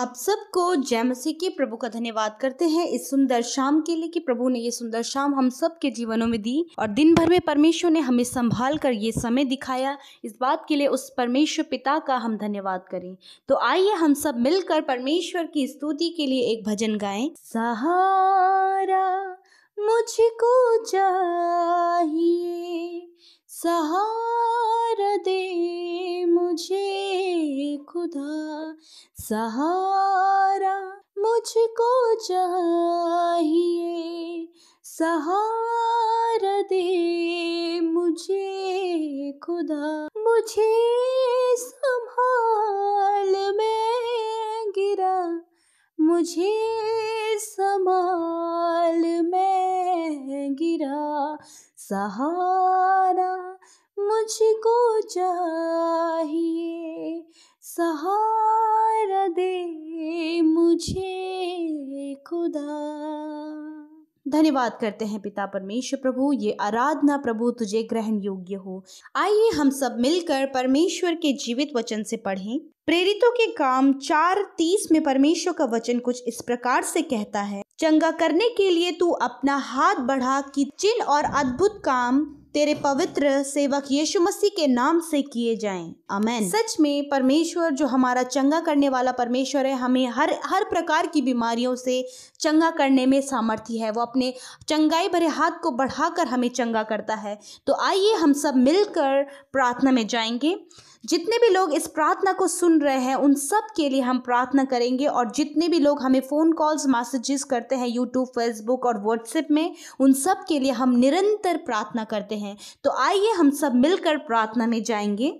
आप सबको जय मसीह के प्रभु का धन्यवाद करते हैं इस सुंदर शाम के लिए कि प्रभु ने ये सुंदर शाम हम सब के जीवनों में दी और दिन भर में परमेश्वर ने हमें संभाल कर ये समय दिखाया इस बात के लिए उस परमेश्वर पिता का हम धन्यवाद करें तो आइए हम सब मिलकर परमेश्वर की स्तुति के लिए एक भजन गाएं सहारा मुझको चाहिए सहारा दे मुझे खुदा सहारा मुझको चाहिए सहारा दे मुझे खुदा मुझे संभाल मैं गिरा मुझे संभाल मैं गिरा सहारा सहारा मुझको चाहिए सहारा दे मुझे खुदा धन्यवाद करते हैं पिता परमेश्वर प्रभु ये आराधना प्रभु तुझे ग्रहण योग्य हो आइए हम सब मिलकर परमेश्वर के जीवित वचन से पढ़ें प्रेरितों के काम चार तीस में परमेश्वर का वचन कुछ इस प्रकार से कहता है चंगा करने के लिए तू अपना हाथ बढ़ा कि चिन्ह और अद्भुत काम तेरे पवित्र सेवक यीशु मसीह के नाम से किए जाएं अमेन सच में परमेश्वर जो हमारा चंगा करने वाला परमेश्वर है हमें हर हर प्रकार की बीमारियों से चंगा करने में सामर्थ्य है वो अपने चंगाई भरे हाथ को बढ़ाकर हमें चंगा करता है तो आइए हम सब मिलकर प्रार्थना में जाएंगे जितने भी लोग इस प्रार्थना को सुन रहे हैं उन सब के लिए हम प्रार्थना करेंगे और जितने भी लोग हमें फ़ोन कॉल्स मैसेजेस करते हैं यूट्यूब फेसबुक और व्हाट्सएप में उन सब के लिए हम निरंतर प्रार्थना करते हैं तो आइए हम सब मिलकर प्रार्थना में जाएंगे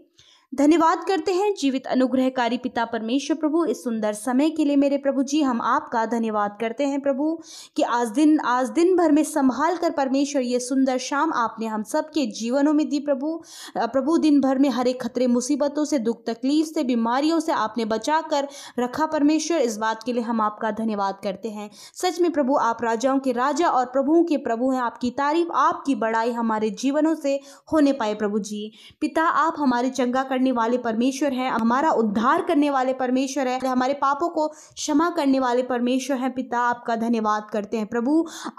धन्यवाद करते हैं जीवित अनुग्रहकारी पिता परमेश्वर प्रभु इस सुंदर समय के लिए मेरे प्रभु जी हम आपका धन्यवाद करते हैं प्रभु कि आज दिन आज दिन भर में संभाल कर परमेश्वर ये सुंदर शाम आपने हम सब के जीवनों में दी प्रभु प्रभु दिन भर में हरे खतरे मुसीबतों से दुख तकलीफ से बीमारियों से आपने बचा कर रखा परमेश्वर इस बात के लिए हम आपका धन्यवाद करते हैं सच में प्रभु आप राजाओं के राजा और प्रभुओं के प्रभु हैं आपकी तारीफ आपकी बड़ाई हमारे जीवनों से होने पाए प्रभु जी पिता आप हमारे चंगा कर करने वाले परमेश्वर है हमारा उद्धार करने वाले परमेश्वर है हमारे पापों को क्षमा करने वाले परमेश्वर है पिता आपका धन्यवाद करते हैं प्रभु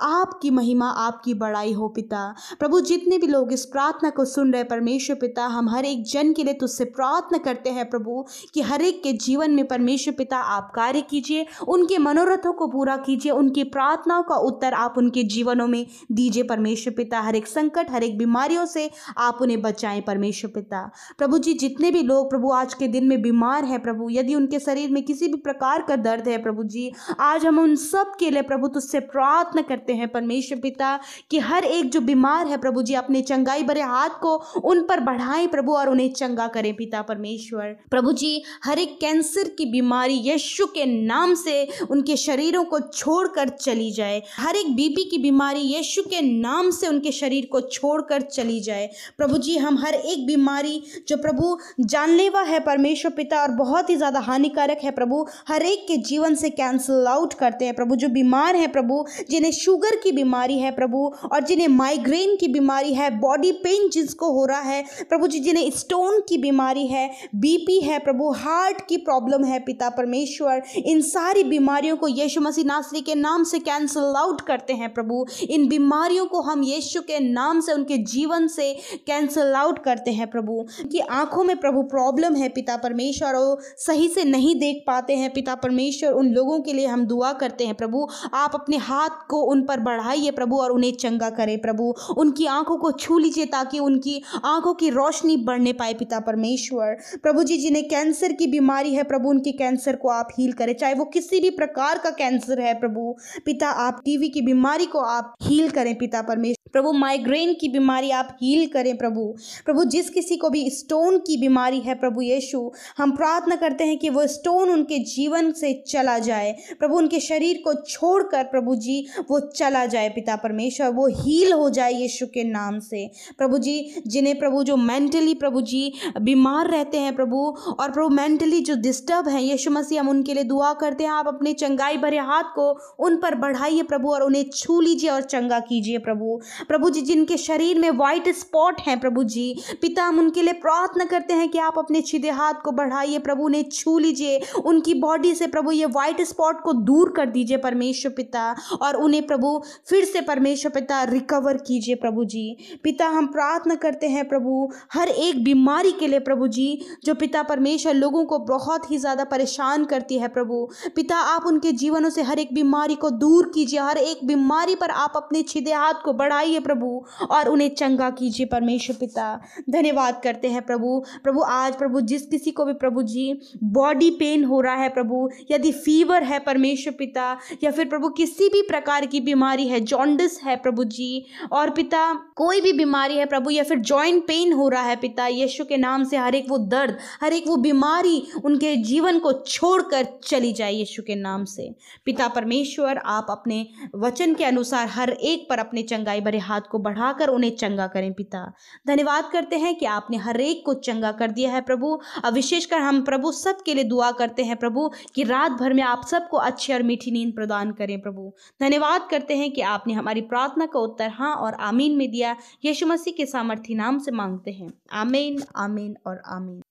आपकी महिमा आपकी बड़ाई हो पिता प्रभु जितने भी लोग इस प्रार्थना को सुन रहे परमेश्वर पिता हम हर एक जन के लिए तुझसे प्रार्थना करते हैं प्रभु कि हर एक के जीवन में परमेश्वर पिता आप कार्य कीजिए उनके मनोरथों को पूरा कीजिए उनकी प्रार्थनाओं का उत्तर आप उनके जीवनों में दीजिए परमेश्वर पिता हर एक संकट हर एक बीमारियों से आप उन्हें बचाएं परमेश्वर पिता प्रभु जी जितने भी लोग प्रभु आज के दिन में बीमार हैं प्रभु यदि उनके शरीर में किसी भी प्रकार का दर्द है प्रभु जी आज हम उन सब के लिए प्रभु तुझसे प्रार्थना करते हैं परमेश्वर पिता कि हर एक जो बीमार है प्रभु जी अपने चंगाई भरे हाथ को उन पर बढ़ाएं प्रभु और उन्हें चंगा करें पिता परमेश्वर प्रभु जी हर एक कैंसर की बीमारी यशु के नाम से उनके शरीरों को छोड़कर चली जाए हर एक बीपी की बीमारी यशु के नाम से उनके शरीर को छोड़कर चली जाए प्रभु जी हम हर एक बीमारी जो प्रभु जानलेवा है परमेश्वर पिता और बहुत ही ज़्यादा हानिकारक है प्रभु हर एक के जीवन से कैंसल आउट करते हैं प्रभु जो बीमार हैं प्रभु जिन्हें शुगर की बीमारी है प्रभु और जिन्हें माइग्रेन की बीमारी है बॉडी पेन जिसको हो रहा है प्रभु जी जिन्हें स्टोन की बीमारी है बीपी है प्रभु हार्ट की प्रॉब्लम है पिता परमेश्वर इन सारी बीमारियों को यीशु मसीह नासरी के नाम से कैंसिल आउट करते हैं प्रभु इन बीमारियों को हम यीशु के नाम से उनके जीवन से कैंसिल आउट करते हैं प्रभु कि आंखों में में प्रभु प्रॉब्लम है पिता परमेश्वर और सही से नहीं देख पाते हैं पिता परमेश्वर उन लोगों के लिए हम दुआ करते हैं प्रभु आप अपने हाथ को उन पर बढ़ाइए प्रभु और उन्हें चंगा करें प्रभु उनकी आंखों को छू लीजिए ताकि उनकी आंखों की रोशनी बढ़ने पाए पिता परमेश्वर प्रभु जी जिन्हें कैंसर की बीमारी है प्रभु उनके कैंसर को आप हील करें चाहे वो किसी भी प्रकार का कैंसर है प्रभु पिता आप टीवी की बीमारी को आप हील करें पिता परमेश्वर प्रभु माइग्रेन की बीमारी आप हील करें प्रभु प्रभु जिस किसी को भी स्टोन की बीमारी है प्रभु यीशु हम प्रार्थना करते हैं कि वो स्टोन उनके जीवन से चला जाए प्रभु उनके शरीर को छोड़कर प्रभु जी वो चला जाए पिता परमेश्वर वो हील हो जाए यीशु के नाम से प्रभु जी जिन्हें प्रभु जो मेंटली प्रभु जी बीमार रहते हैं प्रभु और प्रभु मेंटली जो डिस्टर्ब हैं यीशु मसीह हम उनके लिए दुआ करते हैं आप अपने चंगाई भरे हाथ को उन पर बढ़ाइए प्रभु और उन्हें छू लीजिए और चंगा कीजिए प्रभु प्रभु जी जिनके शरीर में वाइट स्पॉट हैं प्रभु जी पिता हम उनके लिए प्रार्थना कर करते हैं कि आप अपने छिदे हाथ को बढ़ाइए प्रभु ने छू लीजिए उनकी बॉडी से प्रभु ये व्हाइट स्पॉट को दूर कर दीजिए परमेश्वर पिता और उन्हें प्रभु फिर से परमेश्वर पिता रिकवर कीजिए प्रभु जी पिता हम प्रार्थना करते हैं प्रभु हर एक बीमारी के लिए प्रभु जी जो पिता परमेश्वर लोगों को बहुत ही ज़्यादा परेशान करती है प्रभु पिता आप उनके जीवनों से हर एक बीमारी को दूर कीजिए हर एक बीमारी पर आप अपने छिदे हाथ को बढ़ाइए प्रभु और उन्हें चंगा कीजिए परमेश्वर पिता धन्यवाद करते हैं प्रभु प्रभु आज प्रभु जिस किसी को भी प्रभु जी बॉडी पेन हो रहा है प्रभु यदि फीवर है परमेश्वर पिता या फिर प्रभु किसी भी प्रकार की बीमारी है जॉन्डिस है प्रभु जी और पिता कोई भी बीमारी है प्रभु या फिर जॉइंट पेन हो रहा है पिता यीशु के नाम से हर एक वो दर्द हर एक वो बीमारी उनके जीवन को छोड़कर चली जाए यीशु के नाम से पिता परमेश्वर आप अपने वचन के अनुसार हर एक पर अपने चंगाई भरे हाथ को बढ़ाकर उन्हें चंगा करें पिता धन्यवाद करते हैं कि आपने हर एक को चंगा चंगा कर दिया है प्रभु और विशेषकर हम प्रभु सब के लिए दुआ करते हैं प्रभु कि रात भर में आप सबको अच्छी और मीठी नींद प्रदान करें प्रभु धन्यवाद करते हैं कि आपने हमारी प्रार्थना का उत्तर हाँ और आमीन में दिया यीशु मसीह के सामर्थ्य नाम से मांगते हैं आमीन आमीन और आमीन